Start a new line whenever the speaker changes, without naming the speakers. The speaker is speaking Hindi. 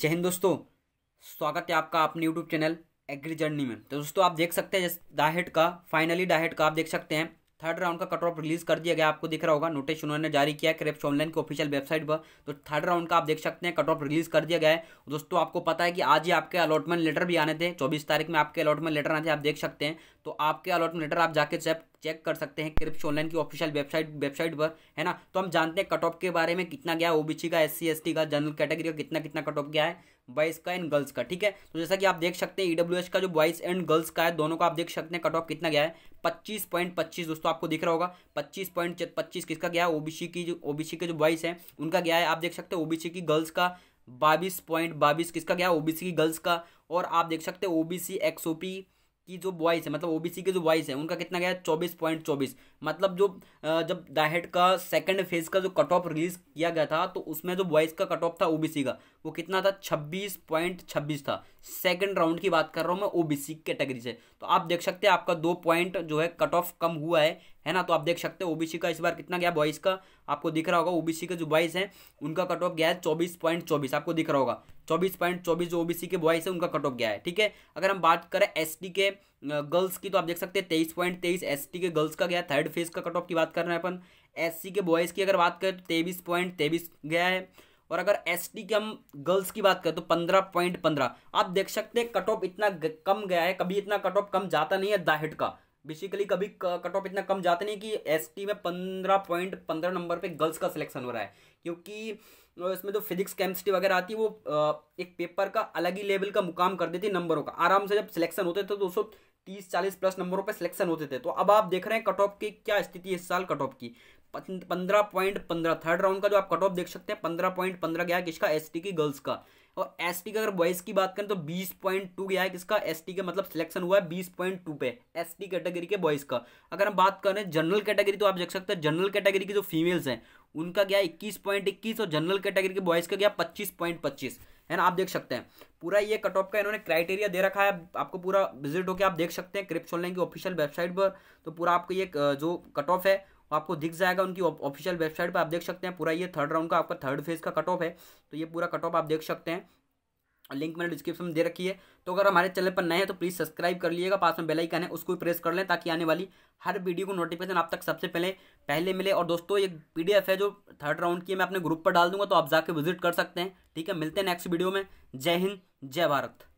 जय हिंद दोस्तों स्वागत है आपका अपने यूट्यूब चैनल एग्री जर्नी में तो दोस्तों आप देख सकते हैं डाहेट का फाइनली डाहेट का आप देख सकते हैं थर्ड राउंड का कट ऑफ रिलीज कर दिया गया आपको दिख रहा होगा नोटिस उन्होंने जारी किया क्रेप्स ऑनलाइन की ऑफिशियल वेबसाइट पर तो थर्ड राउंड का आप देख सकते हैं कट ऑफ रिलीज कर दिया गया है दोस्तों आपको पता है कि आज ही आपके अलॉटमेंट लेटर भी आने थे चौबीस तारीख में आपके अलॉटमेंट लेटर आने थे आप देख सकते हैं तो आपके अलॉटमेंट लेटर आप जाके चेक चेक कर सकते हैं क्रिप्स ऑनलाइन की ऑफिशियल वेबसाइट वेबसाइट पर है ना तो हम जानते हैं कट ऑफ के बारे में कितना गया ओबीसी का एस सी का जनरल कैटेगरी का कितना कितना कट ऑफ गया है बॉयज़ का एंड गर्ल्स का ठीक है तो जैसा कि आप देख सकते हैं ई e का जो बॉयज़ एंड गर्ल्स का है दोनों का आप देख सकते हैं कट ऑफ कितना गया है पच्चीस पॉइंट पच्चीस दोस्तों आपको दिख रहा होगा पच्चीस पॉइंट पच्चीस किसका गया है ओबीसी की जो ओबीसी के जो बॉयज़ हैं उनका गया है आप देख सकते हैं ओबीसी की गर्ल्स का बाईस पॉइंट बाईस किसका गया ओबीसी की गर्ल्स का और आप देख सकते हैं ओबीसी एक्सओपी की जो बॉयज़ है मतलब ओबीसी के जो बॉयज़ है उनका कितना गया है चौबीस पॉइंट चौबीस मतलब जो जब दाहेड का सेकंड फेज का जो कट ऑफ रिलीज किया गया था तो उसमें जो बॉयज़ का कट ऑफ था ओबीसी का वो कितना था छब्बीस पॉइंट छब्बीस था सेकंड राउंड की बात कर रहा हूँ मैं ओबीसी कैटेगरी से तो आप देख सकते हैं आपका दो पॉइंट जो है कट ऑफ कम हुआ है है ना तो आप देख सकते हैं ओबीसी का इस बार कितना गया बॉयज का आपको दिख रहा होगा ओबीसी के जो बॉयज हैं उनका कट ऑफ गया है चौबीस पॉइंट चौबीस आपको दिख रहा होगा चौबीस पॉइंट चौबीस जो ओबीसी के बॉयज है उनका कट ऑफ गया है ठीक है अगर हम बात करें एस के गर्ल्स की तो आप देख सकते हैं तेईस पॉइंट तेईस एस के गर्ल्स का गया थर्ड फेज का कट ऑफ की बात कर रहे हैं अपन एस के बॉयज़ की अगर बात करें तो तेईस पॉइंट तेईस गया है और अगर एस टी के हम गर्ल्स की बात करें तो पंद्रह पॉइंट पंद्रह आप देख सकते हैं कट ऑफ इतना कम गया है कभी इतना कट ऑफ कम जाता नहीं है दाहिट का बेसिकली कभी कट ऑफ इतना कम जाते नहीं कि एस में पंद्रह पॉइंट पंद्रह नंबर पे गर्ल्स का सिलेक्शन हो रहा है क्योंकि इसमें जो तो फिजिक्स केमिस्ट्री वगैरह आती है वो एक पेपर का अलग ही लेवल का मुकाम कर देती है नंबरों का आराम से जब सिलेक्शन होते थे तो दो तीस चालीस प्लस नंबरों पर सिलेक्शन होते थे तो अब आप देख रहे हैं कट ऑफ की क्या स्थिति है इस साल कट ऑफ की पंद्रह पॉइंट पंद्रह थर्ड राउंड का जो आप कट ऑफ देख सकते हैं पंद्रह पॉइंट पंद्रह गया है किसका एस की गर्ल्स का और एस का अगर बॉयज की बात करें तो बीस पॉइंट टू गया है किसका एस टी का मतलब सिलेक्शन हुआ है बीस पॉइंट टू पे एस टी कैटेगरी के बॉयज का अगर हम बात करें जनरल कैटेगरी तो आप देख सकते हैं जनरल कैटेगरी की जो फीमेल्स हैं उनका गया इक्कीस पॉइंट इक्कीस और जनरल कैटेगरी के बॉयज का गया पच्चीस पॉइंट पच्चीस है ना आप देख सकते हैं पूरा ये कट ऑफ का इन्होंने क्राइटेरिया दे रखा है आपको पूरा विजिट होकर आप देख सकते हैं क्रिप्स ऑनलाइन की ऑफिशियल वेबसाइट पर तो पूरा आपको ये जो कट ऑफ है तो आपको दिख जाएगा उनकी ऑफिशियल वेबसाइट पर आप देख सकते हैं पूरा ये थर्ड राउंड का आपका थर्ड फेज का कट ऑफ है तो ये पूरा कट ऑफ आप देख सकते हैं लिंक मैंने डिस्क्रिप्शन में दे रखी है तो अगर हमारे चैनल पर नए हैं तो प्लीज़ सब्सक्राइब कर लीजिएगा पास में बेल आइकन है उसको भी प्रेस कर लें ताकि आने वाली हर वीडियो को नोटिफिकेशन आप तक सबसे पहले पहले मिले और दोस्तों एक पीडीएफ है जो थर्ड राउंड की मैं अपने ग्रुप पर डाल दूंगा तो आप जाके विजिट कर सकते हैं ठीक है मिलते हैं नेक्स्ट वीडियो में जय हिंद जय भारत